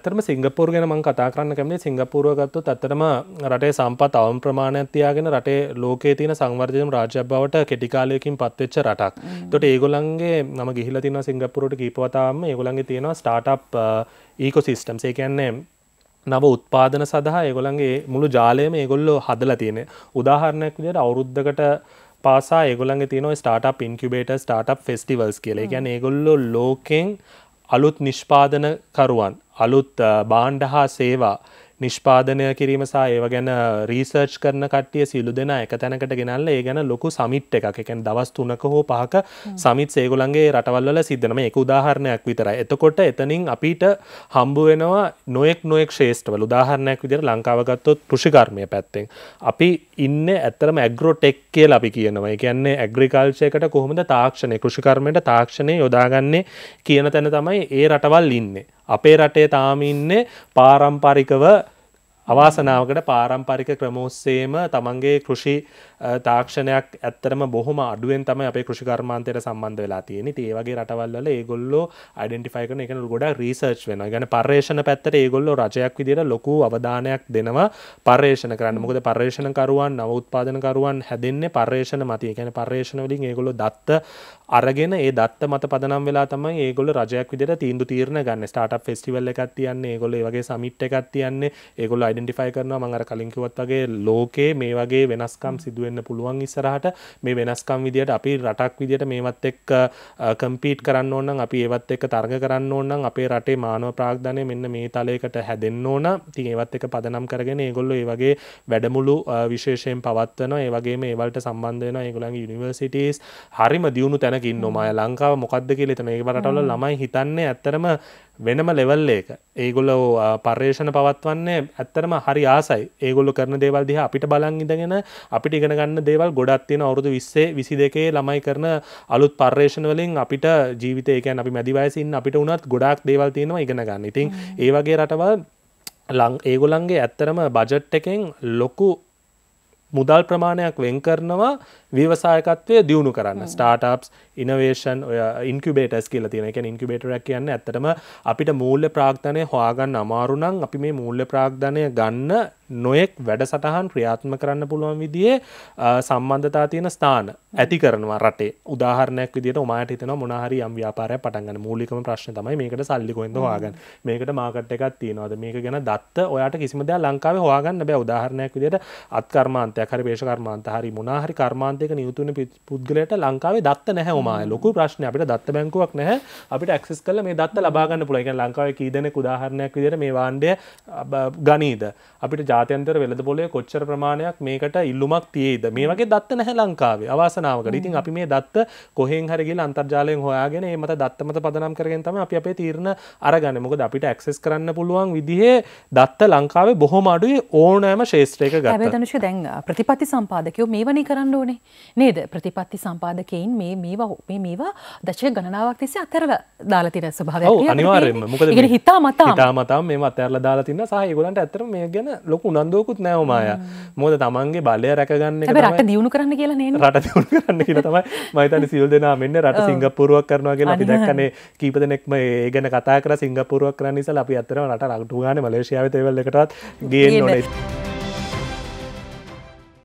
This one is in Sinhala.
ඇතරම සිංගපූර් ගැන මං කතා කරන්න කැමේ සිංගපූරුව ගත්තොත් ඇතරම රටේ සම්පත් අවම් ප්‍රමාණයක් තියාගෙන රටේ ලෝකයේ තියෙන සංවර්ධයම රාජ්‍ය බවට කෙටිකාලයකින් පත්වෙච්ච රටක්. එතකොට ඒගොල්ලන්ගේ මම ගිහිලා තියෙනවා සිංගපූරුවට කීප වතාවම ඒගොල්ලන්ගේ තියෙනවා ස්ටාර්ට්අප් ඊකෝසිස්ටම්ස්. Uh, ඒ කියන්නේ නව උත්පාදන සඳහා ඒගොල්ලන්ගේ මුළු ජාලයම ඒගොල්ලෝ හදලා තියෙන. උදාහරණයක් විදිහට අවුරුද්දකට පාසා ඒගොලන් තින ස්ටාට් ඉන්කුබේට ටාට් ෆෙස්ටිවල්ස් කියල ගැන ඒගොල්ලො ලෝකෙන් අලුත් නිෂ්පාදනකරුවන් අලුත් බාණ්ඩ හා සේවා නිෂ්පාදනය කිරීම සහ ඒව ගැන රීසර්ච් කරන කට්ටිය සිලු දෙෙන එක තැනකට ගෙනල්ල ඒ ගැන ලොකු සමිට් එකක් එකෙන් දවස් තුනක හෝ පහක සමිත් සේගොලන්ගේ රටවල්ල සිද්ධනම එක උදාහරණයක් විතර එතකොට එතනින් අපිට හම්බු වෙනවා නොෙක් නොෙක් ශේෂ්ටවල උදාහරණයක් විදිර ලංකාවගත්තොත් කෘෂිකර්මය පැත්තෙන් අපි ඉන්න ඇත්තරම ඇග්‍රෝටෙක් කියල අපි කියනවා කියන්නේ ඇග්‍රිකල්ෂයකට කොහොමද තාක්ෂණය කෘෂිකර්මයට තාක්ෂණය යොදාගන්නේ කියන තැන තමයි ඒ රටවල් ඉන්නේ අපේ රටේ තාම ඉන්නේ පාරම්පරිකව අවාසනාවකට පාරම්පරික ක්‍රමෝස්සේම තමන්ගේ කෘෂි තාක්ෂණයක් ඇත්තරම බොහොම අඩුවෙන් තම අප කෘෂිකර්මාන්තයට සම්බන්ධ වෙලා තියෙන ඒවගේ රටවල්ල ඒගොල්ලෝ අඩෙන්ටිෆයි කන එකන ගොඩ රිසර්ච් වෙන ගැන පර්ේෂණ පැත්තට ඒගොල්ලෝ රජයක් විදිර ලොකු අවධානයක් දෙනවා පර්ේෂණ කරන්න මොකද පර්ේෂණකරුවන් නවඋත්පාදනකරුවන් හැදෙන්නේ පර්ේෂණ මතිය ගැන පර්ේෂණවලින් ඒගොලො දත්ත අරගෙන ඒ දත්ත මත පදනම් වෙලා තමයි ඒගොල රජයක් විදිර තීන්දු තීරණ ගන්න ස්ටාට් ෆෙස්ටිවල්ල එකත් තියන්නේ ඒගොල වගේ සමිට් එකත් තියන්නේ ඒගොල අයිඩෙන්ටිෆයි කරන මඟර කලින්කිවත් වගේ ලෝකේ මේ වගේ වෙනස්කම් සිදුවෙන්න පුළුවන් ඉස්සරහට මේ වෙනස්කම් විදිහට අපි රටක් විදිහට මේවත් එක් කම්පීට් කරන්න ඕන්නම් අපි ඒවත් එක තර්ග කරන්න ඕන්නම් අපේ රටේ මානව ප්‍රාග්ධනය මෙන්න මේ තලයකට හැදෙන්න්න ඕන තින් ඒවත් එක පදනම් කරගෙන ඒගොල්ලො ඒ වගේ වැඩමුළු විශේෂයෙන් පවත්වන ඒවගේ ඒවලට සම්බන්ධයන ඒගොලන් යනිවර්සිටස් හරිම දියුණු තැනකින් නොමය ලංකාව මොකක්ද කියලෙතන ඒ රටවල ළමයි හිතන්නේ ඇත්තරම වෙනම ලෙවල් එක ඒගොල්ලෝ පර්යේෂණ පවත්වන්නේ ඇත්තරම හරි ආසයි ඒගොල්ලු කරන දේවල් දිහා අපිට බලන් ඉඳගෙන අපිට ඉගෙන ගන්න දේවල් ගොඩක් තියෙන අවුරුදු 20 22 ළමයි කරන අලුත් පර්යේෂණ වලින් අපිට ජීවිතේ කියන්නේ අපි මැදි වයසේ ඉන්න අපිට උනත් ගොඩාක් දේවල් තියෙනවා ඉගෙන ගන්න. ඉතින් ඒ වගේ රටවල් ඒගොල්ලන්ගේ ඇත්තරම බජට් එකෙන් ලොකු මුදල් ප්‍රමාණයක් වෙන් කරනවා වවසායකත්වය දියුණු කරන්න ස්ටාටප්ස් ඉනවේෂන් ඉන්කබේටස් කියල තියෙන ඉන්කබේටරක් කියන්න ඇත්තටම අපිට මූල්‍ය ප්‍රාග්ධනය හොයාගන්න අමාරුණං අපි මේ මූල්‍ය ප්‍රාග්ධනය ගන්න නොයෙක් වැඩසටහන් ක්‍රියාත්ම කරන්න පුළුවන් විදිේ සම්බන්ධතා තියෙන ස්ථාන ඇති කරනවා රටේ උදාහරනයක් විදිට මට හිතන මොනහරි යම් ව්‍යාපාරය පටන්ගන්න මූලිකම ප්‍රශ්න තමයි මේකට සල්ලිකොයිද හවාගන්න මේකට මාකට එකක් තියෙනවාද මේක ගැන දත්ත ඔයාට කිසිමදයා ලංකාව හවාගන්න බෑ උදාහරණයක් විදිට අත්කර්මාන්තයක් හරි පේෂකර්මාන්ත හරි මොනාහරි කර්මාන්තයක නියුතුන පුද්ගලයට ලංකාවේ දත්ත නැහැ මා ලොකු ප්‍රශ්න අපිට දත්ත බැංකුවක් නැහැ අපිට ඇක්සිස් කල මේ දත්ත ලබාගන්න පුළයික ලංකාව කීදන උදාහරණයක් විදිට මේ වාන්ඩය ගනීද අපිට ජා ජාතන්තර වෙලද පොලේ කොච්චර ප්‍රමාණයක් මේකට ඉල්ලුමක් තියේද මේ වගේ දත්ත නැහැ ලංකාවේ අවාසනාවකට ඉතින් අපි මේ දත්ත කොහෙන් හරගිල් අන්තර්ජාලයෙන් හොයාගෙන ඒ මත දත්තමත පදනම් කරගෙන තම අපි අපේ තීරණ අරගන්න මොකද අපිට ඇක්සෙස් කරන්න පුළුවන් විදිහේ දත්ත ලංකාවේ බොහොම අඩුයි ඕනෑම ශේෂත්‍රයක ගතනුෂ දැන් ප්‍රතිපත්ති සම්පාදකයෝ මේ වනි කරන්න ඕනේ නේද ප්‍රතිපත්ති සම්පාදකයින් මේ මේවා මේ මේවා දශය ගණනාවක් තිස්සේ අතරල දාලතින ස්භාව අනිවාර්යෙන්ම මොකද හිතා මතා මතාම මේ අතරල දාලතින්න සහ ඒගොලන්ට ඇතර මේ ගැන ලොකු උනන්දුවකුත් නෑවමය මොද තමන්ගේ බලය රැකගන්න රට දියුණු කරන්න කියලා න රට දියුණු කරන්න කියලා තමයි මයිතන සිල් දෙනා මෙන්න රට සිංගපුරුවක් කරනවා කියලා අපි දැක්කනේ කීප දෙනෙක්ම ඒ ගැන කතා කර සිංගපුරුවක් කරන්න නිසා අපි අතර රට රටුගාන මලේශයාවතවල්ලකටත් ගේ නොනේ.